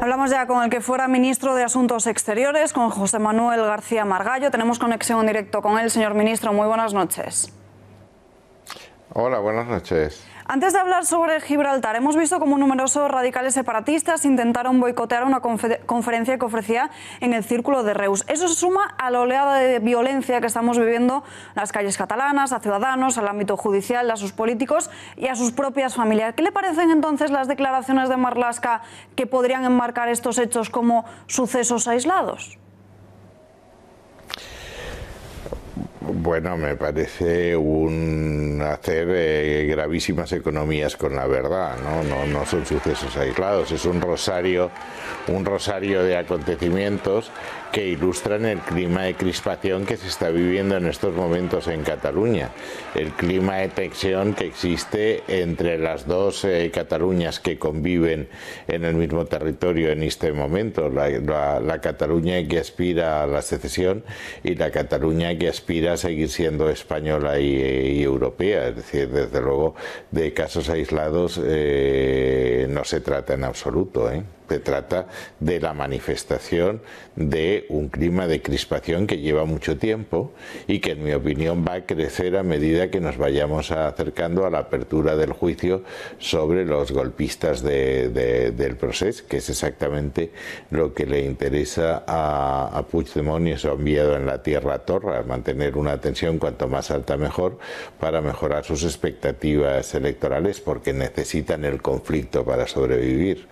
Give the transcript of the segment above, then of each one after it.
Hablamos ya con el que fuera ministro de Asuntos Exteriores, con José Manuel García Margallo. Tenemos conexión en directo con él. Señor ministro, muy buenas noches. Hola, buenas noches. Antes de hablar sobre Gibraltar, hemos visto cómo numerosos radicales separatistas intentaron boicotear una conferencia que ofrecía en el Círculo de Reus. Eso se suma a la oleada de violencia que estamos viviendo en las calles catalanas, a ciudadanos, al ámbito judicial, a sus políticos y a sus propias familias. ¿Qué le parecen entonces las declaraciones de Marlasca que podrían enmarcar estos hechos como sucesos aislados? Bueno, me parece un hacer eh, gravísimas economías con la verdad, ¿no? ¿no? No son sucesos aislados, es un rosario, un rosario de acontecimientos que ilustran el clima de crispación que se está viviendo en estos momentos en Cataluña, el clima de tensión que existe entre las dos eh, Cataluñas que conviven en el mismo territorio en este momento, la, Cataluña que aspira a la secesión y la Cataluña que aspira a seguir siendo española y, eh, europea, es decir, desde luego de casos aislados eh, no se trata en absoluto, se trata de la manifestación de un clima de crispación que lleva mucho tiempo y que en mi opinión va a crecer a medida que nos vayamos acercando a la apertura del juicio sobre los golpistas del proceso, que es exactamente lo que le interesa a, a Puigdemont y su enviado en la tierra Torra, mantener una tensión cuanto más alta mejor para mejorar sus expectativas electorales porque necesitan el conflicto para sobrevivir.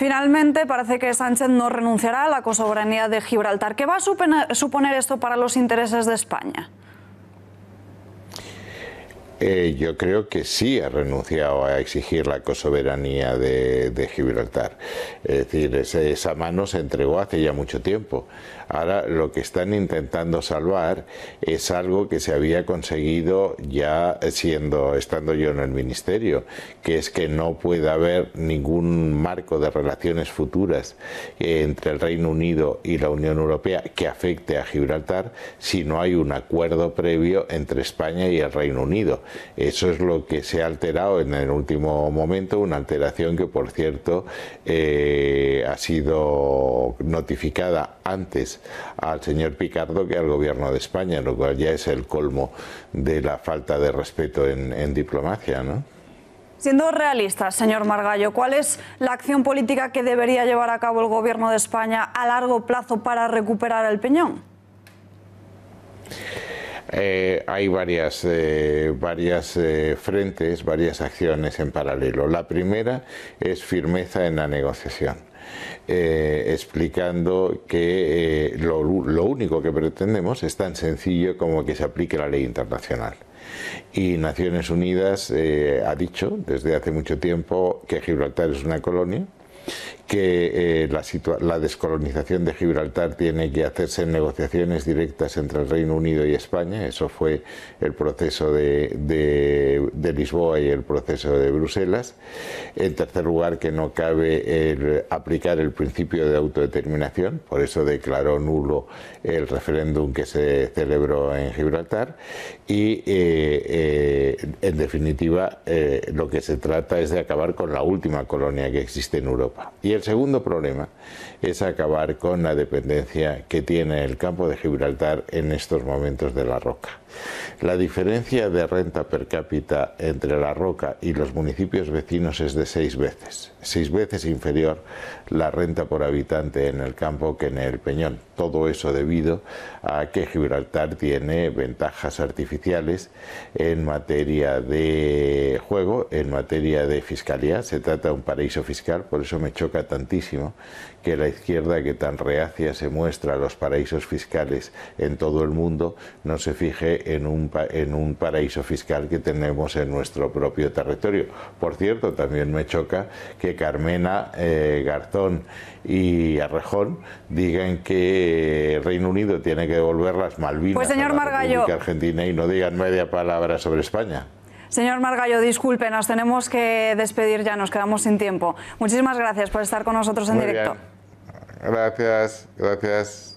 Finalmente, parece que Sánchez no renunciará a la cosoberanía de Gibraltar. ¿Qué va a suponer esto para los intereses de España? Eh, yo creo que sí ha renunciado a exigir la cosoberanía de, Gibraltar. Es decir, esa, mano se entregó hace ya mucho tiempo. Ahora lo que están intentando salvar es algo que se había conseguido ya siendo, estando yo en el ministerio, que es que no puede haber ningún marco de relaciones futuras entre el Reino Unido y la Unión Europea que afecte a Gibraltar si no hay un acuerdo previo entre España y el Reino Unido eso es lo que se ha alterado en el último momento, una alteración que, por cierto, eh, ha sido notificada antes al señor Picardo que al gobierno de España, lo cual ya es el colmo de la falta de respeto en, diplomacia, ¿no? Siendo realistas, señor Margallo, ¿cuál es la acción política que debería llevar a cabo el Gobierno de España a largo plazo para recuperar el Peñón? Eh, hay varias, eh, varias eh, frentes, varias acciones en paralelo. La primera es firmeza en la negociación. explicando que lo, único que pretendemos es tan sencillo como que se aplique la ley internacional. Y Naciones Unidas ha dicho desde hace mucho tiempo que Gibraltar es una colonia, que eh, la, la, descolonización de Gibraltar tiene que hacerse en negociaciones directas entre el Reino Unido y España. Eso fue el proceso de, Lisboa y el proceso de Bruselas. En tercer lugar, que no cabe aplicar el principio de autodeterminación. Por eso declaró nulo el referéndum que se celebró en Gibraltar. Y, eh, eh, en definitiva, lo que se trata es de acabar con la última colonia que existe en Europa el segundo problema es acabar con la dependencia que tiene el campo de Gibraltar en estos momentos de la roca. La diferencia de renta per cápita entre La Roca y los municipios vecinos es de seis veces, seis veces inferior la renta por habitante en el campo que en el Peñón. Todo eso debido a que Gibraltar tiene ventajas artificiales en materia de juego, en materia de fiscalía. Se trata de un paraíso fiscal, por eso me choca tantísimo que la izquierda que tan reacia se muestra a los paraísos fiscales en todo el mundo no se fije en un, en un paraíso fiscal que tenemos en nuestro propio territorio. Por cierto, también me choca que Carmena, eh, Garzón y Arrejón digan que Reino Unido tiene que devolver las Malvinas pues señor a Margallo. República Argentina y no digan media palabra sobre España. Señor Margallo, disculpe, nos tenemos que despedir ya, nos quedamos sin tiempo. Muchísimas gracias por estar con nosotros en directo. Gracias, gracias.